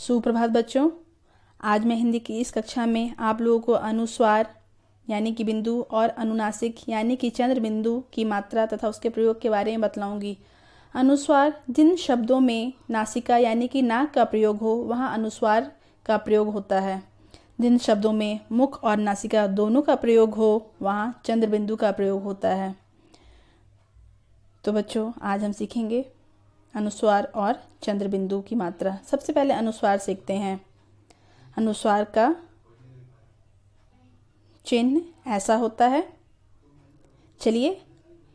सुप्रभात बच्चों आज मैं हिंदी की इस कक्षा में आप लोगों को अनुस्वार यानी कि बिंदु और अनुनासिक यानी कि चंद्र बिंदु की मात्रा तथा उसके प्रयोग के बारे में बतलाऊंगी अनुस्वार जिन शब्दों में नासिका यानी कि नाक का प्रयोग हो वहाँ अनुस्वार का प्रयोग होता है जिन शब्दों में मुख और नासिका दोनों का प्रयोग हो वहाँ चंद्र बिंदु का प्रयोग होता है तो बच्चों आज हम सीखेंगे अनुस्वार और चंद्रबिंदु की मात्रा सबसे पहले अनुस्वार सीखते हैं अनुस्वार का चिन्ह ऐसा होता है चलिए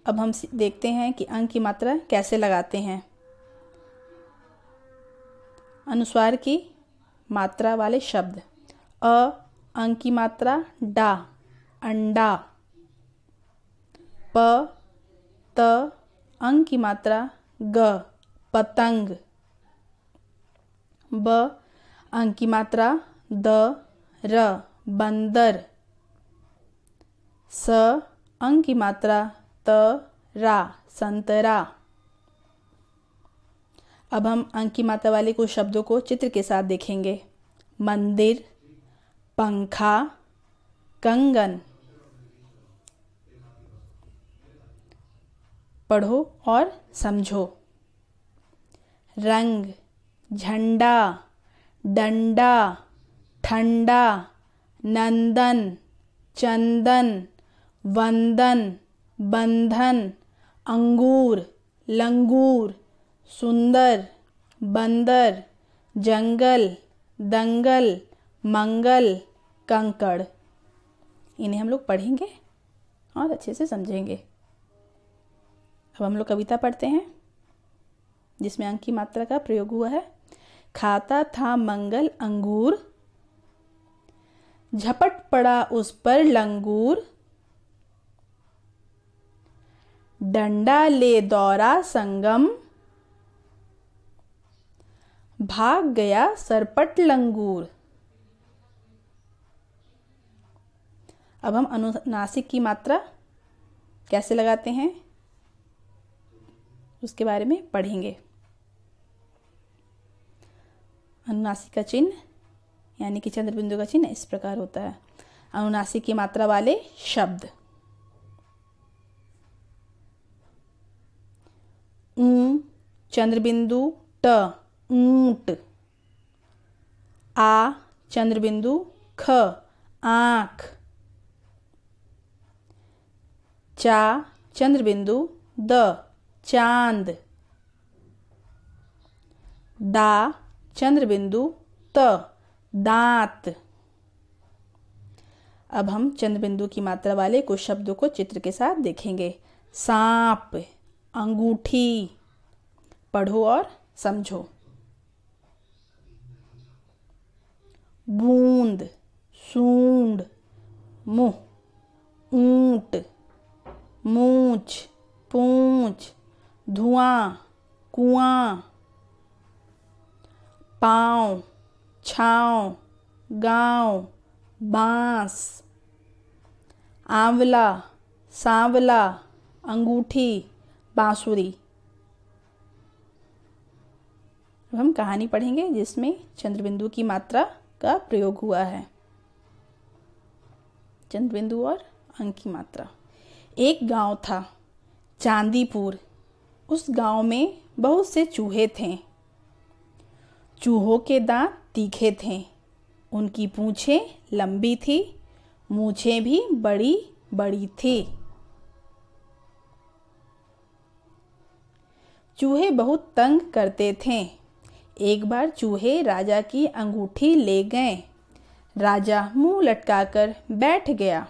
अब हम देखते हैं कि अंक की मात्रा कैसे लगाते हैं अनुस्वार की मात्रा वाले शब्द अ अंक की मात्रा डा अंडा प त अंक की मात्रा ग पतंग ब अंकी मात्रा द र बंदर स अंकी मात्रा त रा संतरा अब हम अंकी मात्रा वाले कुछ शब्दों को चित्र के साथ देखेंगे मंदिर पंखा कंगन पढ़ो और समझो रंग झंडा डंडा ठंडा नंदन चंदन वंदन बंधन अंगूर लंगूर सुंदर बंदर जंगल दंगल मंगल कंकड़ इन्हें हम लोग पढ़ेंगे और अच्छे से समझेंगे अब हम लोग कविता पढ़ते हैं जिसमें अंक की मात्रा का प्रयोग हुआ है खाता था मंगल अंगूर झपट पड़ा उस पर लंगूर डंडा ले दौरा संगम भाग गया सरपट लंगूर अब हम अनुनासिक की मात्रा कैसे लगाते हैं उसके बारे में पढ़ेंगे अनुनासिक का चिन्ह यानी कि चंद्रबिंदु का चिन्ह इस प्रकार होता है अनुनासिक की मात्रा वाले शब्द ऊ चंद्रबिंदु ट ऊट आ चंद्रबिंदु ख आख चा चंद्रबिंदु द चांद दा चंद्रबिंदु त दांत अब हम चंद्रबिंदु की मात्रा वाले कुछ शब्दों को चित्र के साथ देखेंगे सांप अंगूठी पढ़ो और समझो बूंद सूंड मुंह ऊंट मूछ पूछ धुआं कुआं पाँव छाँव गांव बांस आंवला सांवला अंगूठी बांसुरी अब हम कहानी पढ़ेंगे जिसमें चंद्रबिंदु की मात्रा का प्रयोग हुआ है चंद्रबिंदु और अंक की मात्रा एक गांव था चांदीपुर उस गांव में बहुत से चूहे थे चूहों के दांत तीखे थे उनकी पूछे लंबी थी मूछें भी बड़ी बड़ी थी चूहे बहुत तंग करते थे एक बार चूहे राजा की अंगूठी ले गए राजा मुंह लटकाकर बैठ गया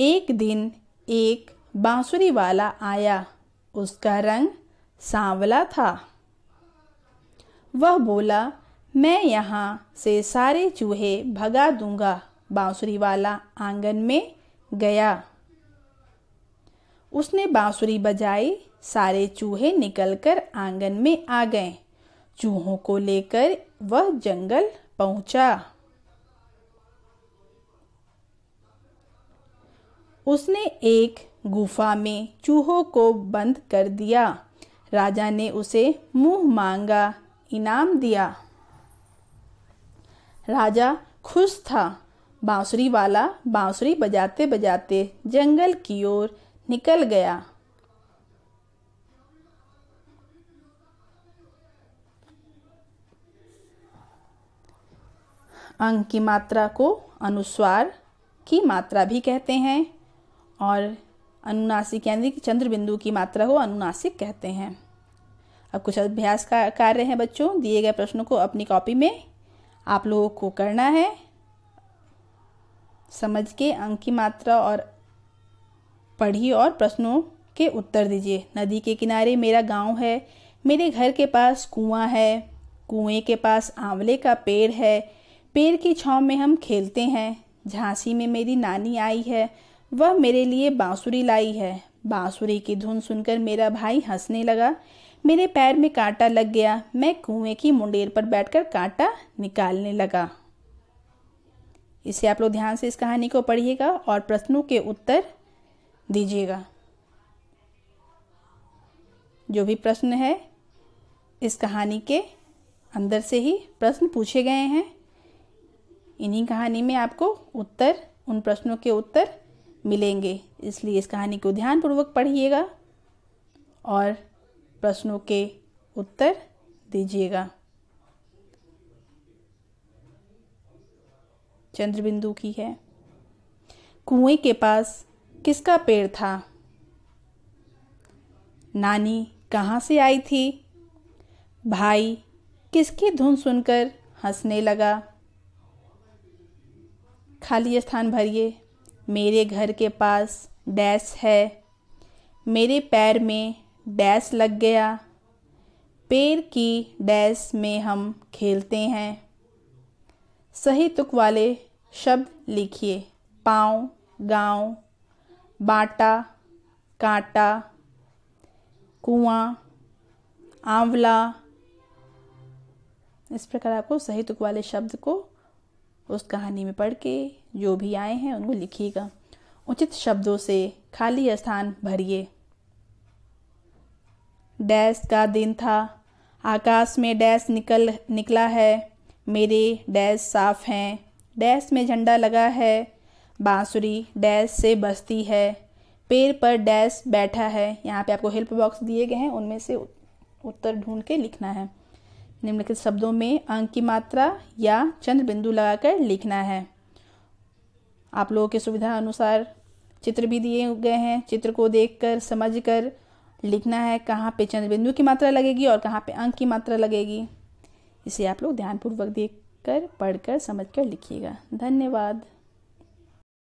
एक दिन एक बांसुरी वाला आया उसका रंग सांवला था वह बोला मैं यहाँ से सारे चूहे भगा दूंगा बांसुरी वाला आंगन में गया उसने बांसुरी बजाई सारे चूहे निकलकर आंगन में आ गए चूहों को लेकर वह जंगल पहुंचा उसने एक गुफा में चूहों को बंद कर दिया राजा ने उसे मुंह मांगा इनाम दिया राजा खुश था बांसुरी वाला बांसुरी बजाते बजाते जंगल की ओर निकल गया अंक की मात्रा को अनुस्वार की मात्रा भी कहते हैं और अनुनासिक यानी कि चंद्र बिंदु की मात्रा को अनुनासिक कहते हैं अब कुछ अभ्यास का कार्य हैं बच्चों दिए गए प्रश्नों को अपनी कॉपी में आप लोगों को करना है समझ के अंक की मात्रा और पढ़िए और प्रश्नों के उत्तर दीजिए नदी के किनारे मेरा गांव है मेरे घर के पास कुआं है कुएं के पास आंवले का पेड़ है पेड़ की छाँव में हम खेलते हैं झांसी में मेरी नानी आई है वह मेरे लिए बांसुरी लाई है बांसुरी की धुन सुनकर मेरा भाई हंसने लगा मेरे पैर में कांटा लग गया मैं कुएं की मुंडेर पर बैठकर कांटा निकालने लगा इसे आप लोग ध्यान से इस कहानी को पढ़िएगा और प्रश्नों के उत्तर दीजिएगा जो भी प्रश्न है इस कहानी के अंदर से ही प्रश्न पूछे गए हैं इन्हीं कहानी में आपको उत्तर उन प्रश्नों के उत्तर मिलेंगे इसलिए इस कहानी को ध्यानपूर्वक पढ़िएगा और प्रश्नों के उत्तर दीजिएगा चंद्रबिंदु की है कुएं के पास किसका पेड़ था नानी कहाँ से आई थी भाई किसकी धुन सुनकर हंसने लगा खाली स्थान भरिए मेरे घर के पास डैश है मेरे पैर में डैश लग गया पेड़ की डैश में हम खेलते हैं सही तुक वाले शब्द लिखिए पाँव गांव बाटा कांटा कुआं आंवला इस प्रकार आपको सही तुक वाले शब्द को उस कहानी में पढ़ के जो भी आए हैं उनको लिखिएगा उचित शब्दों से खाली स्थान भरिए डैश का दिन था आकाश में डैश निकल निकला है मेरे डैश साफ हैं डैश में झंडा लगा है बांसुरी डैश से बसती है पेड़ पर डैश बैठा है यहाँ पे आपको हेल्प बॉक्स दिए गए हैं उनमें से उत्तर ढूंढ के लिखना है निम्नलिखित शब्दों में अंक की मात्रा या चंद्र बिंदु लगाकर लिखना है आप लोगों के सुविधा अनुसार चित्र भी दिए गए हैं चित्र को देख कर समझ कर लिखना है कहाँ पे चंद्र बिंदु की मात्रा लगेगी और कहाँ पे अंक की मात्रा लगेगी इसे आप लोग ध्यानपूर्वक देख कर पढ़ कर समझ कर लिखिएगा धन्यवाद